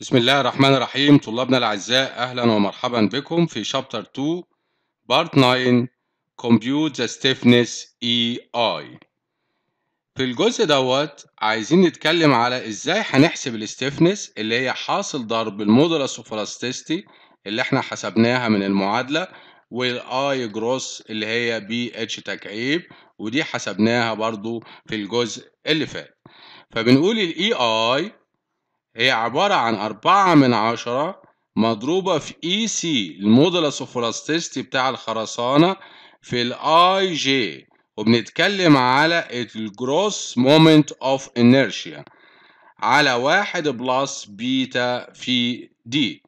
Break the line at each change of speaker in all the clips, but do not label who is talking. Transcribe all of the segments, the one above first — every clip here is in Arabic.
بسم الله الرحمن الرحيم طلابنا الأعزاء أهلا ومرحبا بكم في شابتر 2 بارت 9 Compute the stiffness EI في الجزء دوت عايزين نتكلم على إزاي هنحسب الستيفنس اللي هي حاصل ضرب المودولس اوف الاستيستي اللي احنا حسبناها من المعادلة والاي جروس اللي هي بي اتش تكعيب ودي حسبناها برضو في الجزء اللي فات فبنقول الاي اي e هي عبارة عن أربعة من عشرة مضروبة في إي e سي المودلس أوف إلاستيستي بتاع الخرسانة في الآي جي وبنتكلم على الجروس مومنت أوف إنيرشيا على واحد بلس بيتا في دي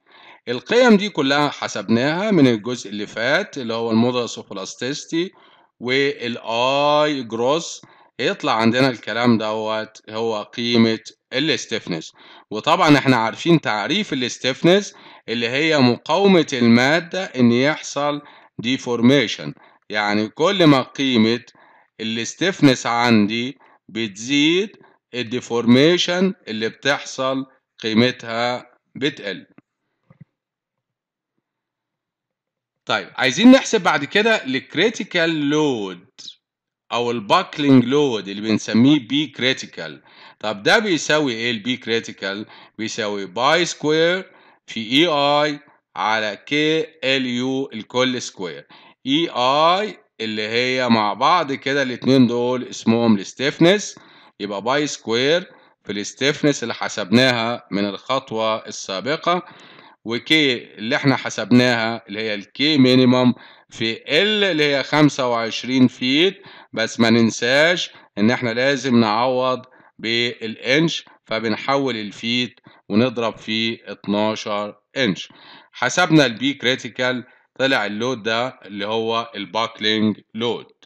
القيم دي كلها حسبناها من الجزء اللي فات اللي هو المودلس أوف إلاستيستي والآي جروس يطلع عندنا الكلام دوت هو قيمة الاستفنس وطبعا احنا عارفين تعريف الاستفنس اللي هي مقاومة المادة ان يحصل ديفورميشن يعني كل ما قيمة الاستفنس عندي بتزيد الديفورميشن اللي بتحصل قيمتها بتقل طيب عايزين نحسب بعد كده الكريتيكال لود او الباكلينج لود اللي بنسميه بي كريتيكال طب ده بيساوي ايه البي كريتيكال بيساوي باي سكوير في اي e اي على كي ال يو الكل سكوير اي اي اللي هي مع بعض كده الاتنين دول اسمهم الستيفنس يبقى باي سكوير في الستيفنس اللي حسبناها من الخطوة السابقة وكي اللي احنا حسبناها اللي هي الكي مينيمم في ال اللي هي 25 فيت بس ما ننساش ان احنا لازم نعوض بالانش فبنحول الفيت ونضرب في 12 انش حسبنا البي كريتيكال طلع اللود ده اللي هو الباكلينج لود